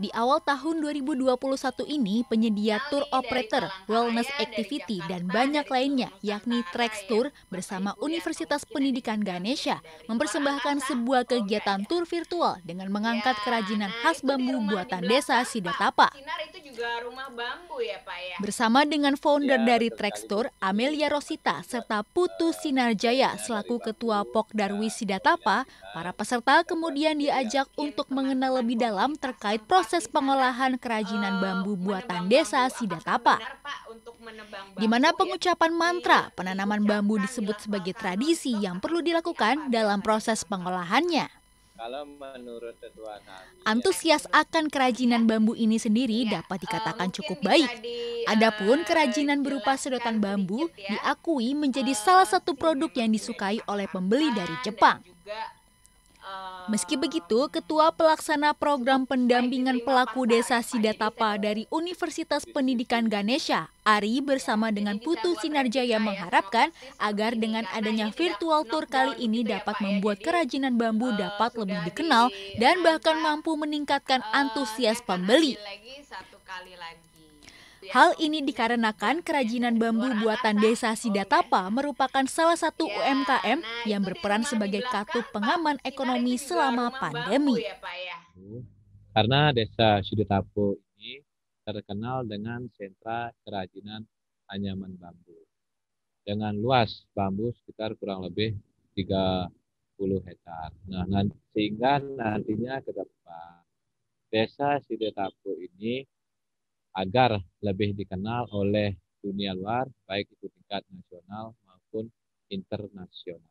Di awal tahun 2021 ini, penyedia tour operator, wellness activity, dan banyak lainnya, yakni Trax Tour bersama Universitas Pendidikan Ganesha, mempersembahkan sebuah kegiatan tour virtual dengan mengangkat ya, kerajinan nah, khas bambu buatan desa Sidatapa. Ya, ya? Bersama dengan founder iya, dari Trax Tour, Amelia Rosita, serta Putu Sinarjaya selaku Ketua Pokdarwi Sidatapa, para peserta kemudian diajak untuk mengenal lebih dalam terkait proses proses pengolahan kerajinan eh, bambu buatan desa Sidatapa. Di mana ya, pengucapan mantra iya, penanaman bambu disebut sebagai tradisi yang perlu iya, dilakukan dalam proses pengolahannya. Kalau menurut Antusias ya, akan kerajinan bambu ini sendiri iya, dapat eh, dikatakan cukup baik. Adapun eh, kerajinan berupa sedotan bambu ya. diakui menjadi salah satu produk yang disukai oleh pembeli dari Jepang. Meski begitu, Ketua Pelaksana Program Pendampingan Pelaku Desa Sidatapa dari Universitas Pendidikan Ganesha, Ari bersama dengan Putu Sinarjaya mengharapkan agar dengan adanya virtual tour kali ini dapat membuat kerajinan bambu eh, dapat lebih dikenal dan bahkan mampu meningkatkan eh, antusias pembeli. Ya. Hal ini dikarenakan kerajinan bambu buatan desa Sidatapa merupakan salah satu ya, UMKM nah yang berperan sebagai katup pengaman ekonomi selama pandemi. Ya, Karena desa Sidatapa ini terkenal dengan sentra kerajinan anyaman bambu. Dengan luas bambu sekitar kurang lebih 30 hektar. Nah, sehingga nantinya ke depan desa Sidatapa ini agar lebih dikenal oleh dunia luar, baik itu tingkat nasional maupun internasional.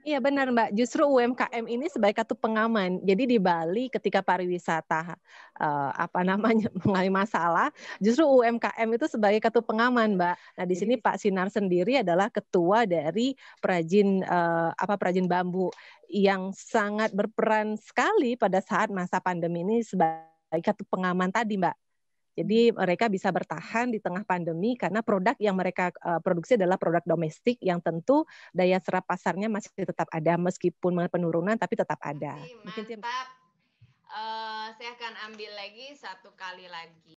Iya benar Mbak, justru UMKM ini sebagai kartu pengaman. Jadi di Bali ketika pariwisata uh, apa namanya mengalami masalah, justru UMKM itu sebagai kartu pengaman Mbak. Nah di sini Pak Sinar sendiri adalah ketua dari perajin uh, apa perajin bambu yang sangat berperan sekali pada saat masa pandemi ini sebagai kartu pengaman tadi Mbak. Jadi mereka bisa bertahan di tengah pandemi karena produk yang mereka eh, produksi adalah produk domestik yang tentu daya serap pasarnya masih tetap ada meskipun penurunan tapi tetap ada. Mantap. uh, saya akan ambil lagi satu kali lagi.